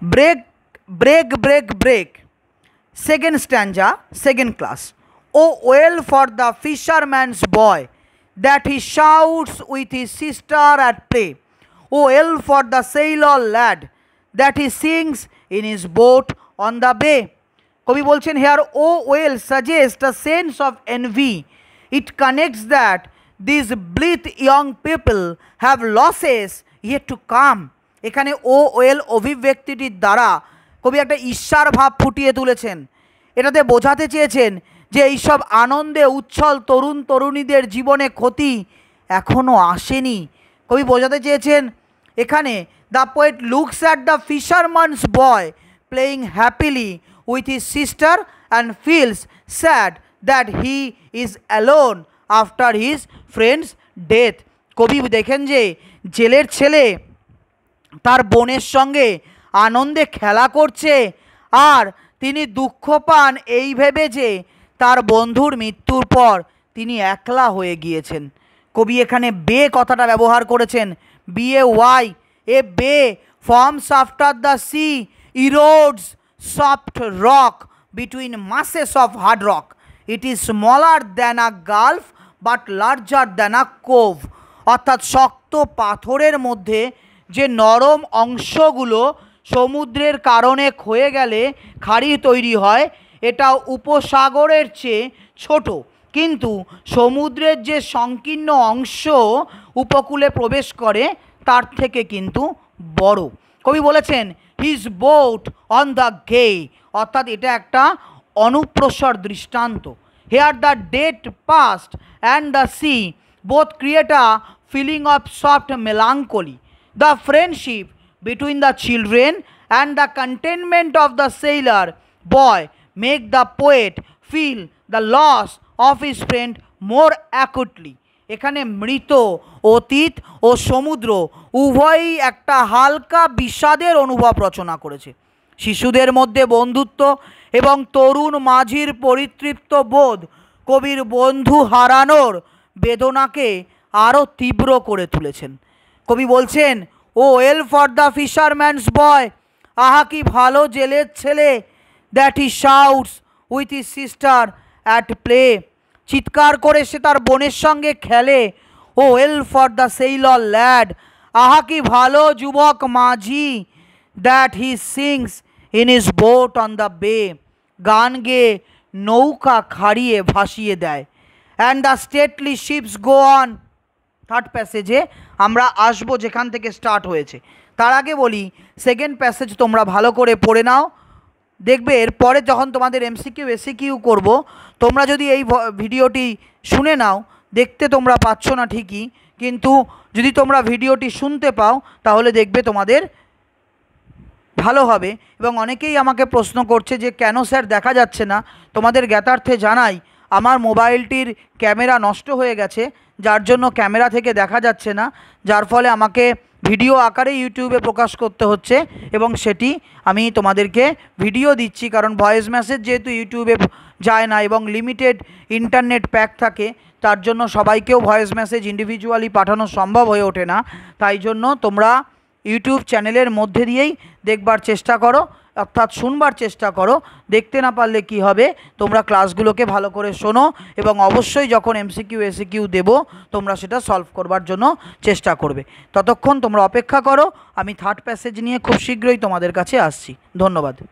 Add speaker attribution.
Speaker 1: break break break break second stanza second class oh well for the fisherman's boy that he shouts with his sister at play oh well for the sailor lad that he sings in his boat on the bay kobi বলছেন here O oh, well suggests a sense of envy. It connects that these bleat young people have losses yet to come. এখানে ও well অভিব্যক্তিটির দ্বারা কবি একটা ঈশ্বর ভাব ফুটিয়ে তুলেছেন এটাতে বোঝাতে চেয়েছেন যে এইসব আনন্দে উচ্ছল তরুণ তরুণীদের জীবনে ক্ষতি এখনও আসেনি কবি বোঝাতে চেয়েছেন এখানে the poet looks at the fisherman's boy playing happily with his sister and feels sad that he is alone after his friend's death কবি দেখেন যে জেলের ছেলে তার বোনের সঙ্গে আনন্দে খেলা করছে আর তিনি দুঃখ পান এই ভেবে যে তার বন্ধুর মৃত্যুর পর তিনি একলা হয়ে গিয়েছেন কবি এখানে বে কথাটা ব্যবহার করেছেন BA Y a bay forms after the sea erodes soft rock between masses of hard rock it is smaller than a gulf but larger than a cove অর্থাৎ শক্ত পাথরের মধ্যে যে নরম অংশগুলো সমুদ্রের কারণে ক্ষয়ে গেলে খাড়ি তৈরি হয় এটা উপসাগরের চেয়ে ছোট কিন্তু সমুদ্রের যে সংকীর্ণ অংশ উপকূলে প্রবেশ করে তার থেকে কিন্তু বড় কবি বলেছেন his boat on the bay অর্থাৎ এটা একটা অনুপ্রসর দৃষ্টান্ত here the dead past and the sea both create a feeling of soft melancholy the friendship between the children and the contentment of the sailor boy make the poet feel the loss of his friend more acutely এখানে মৃত অতীত ও সমুদ্র উভয়ই একটা হালকা বিষাদের অনুভব রচনা করেছে শিশুদের মধ্যে বন্ধুত্ব এবং তরুণ মাঝির পরিতৃপ্ত বোধ কবির বন্ধু হারানোর বেদনাকে আরও তীব্র করে তুলেছেন কবি বলছেন O well for the fisherman's boy আহা কি ভালো জেলের ছেলে that he shouts with he sister at play চিৎকার করে সে তার বোনের সঙ্গে খেলে O well for the sailor lad আহা কি ভালো যুবক মাঝি that he sings in his boat on the bay গান গেয়ে নৌকা খাড়িয়ে ভাসিয়ে দেয় and the stately ships go on third প্যাসেজে আমরা আসবো যেখান থেকে স্টার্ট হয়েছে তার আগে বলি সেকেন্ড প্যাসেজ তোমরা ভালো করে পড়ে নাও দেখবে এরপরে যখন তোমাদের এমসিকিউ এসিকিউ করব তোমরা যদি এই ভিডিওটি শুনে নাও দেখতে তোমরা পাচ্ছ না ঠিকই কিন্তু যদি তোমরা ভিডিওটি শুনতে পাও তাহলে দেখবে তোমাদের ভালো হবে এবং অনেকেই আমাকে প্রশ্ন করছে যে কেন স্যার দেখা যাচ্ছে না তোমাদের জ্ঞাতার্থে জানাই আমার মোবাইলটির ক্যামেরা নষ্ট হয়ে গেছে যার জন্য ক্যামেরা থেকে দেখা যাচ্ছে না যার ফলে আমাকে ভিডিও আকারে ইউটিউবে প্রকাশ করতে হচ্ছে এবং সেটি আমি তোমাদেরকে ভিডিও দিচ্ছি কারণ ভয়েস মেসেজ যেহেতু ইউটিউবে যায় না এবং লিমিটেড ইন্টারনেট প্যাক থাকে তার জন্য সবাইকেও ভয়েস মেসেজ ইন্ডিভিজুয়ালি পাঠানো সম্ভব হয়ে ওঠে না তাই জন্য তোমরা ইউটিউব চ্যানেলের মধ্যে দিয়েই দেখবার চেষ্টা করো অর্থাৎ শুনবার চেষ্টা করো দেখতে না পারলে কি হবে তোমরা ক্লাসগুলোকে ভালো করে শোনো এবং অবশ্যই যখন এমসিকিউ এসিকিউ দেব তোমরা সেটা সলভ করবার জন্য চেষ্টা করবে ততক্ষণ তোমরা অপেক্ষা করো আমি থার্ড প্যাসেজ নিয়ে খুব শীঘ্রই তোমাদের কাছে আসছি ধন্যবাদ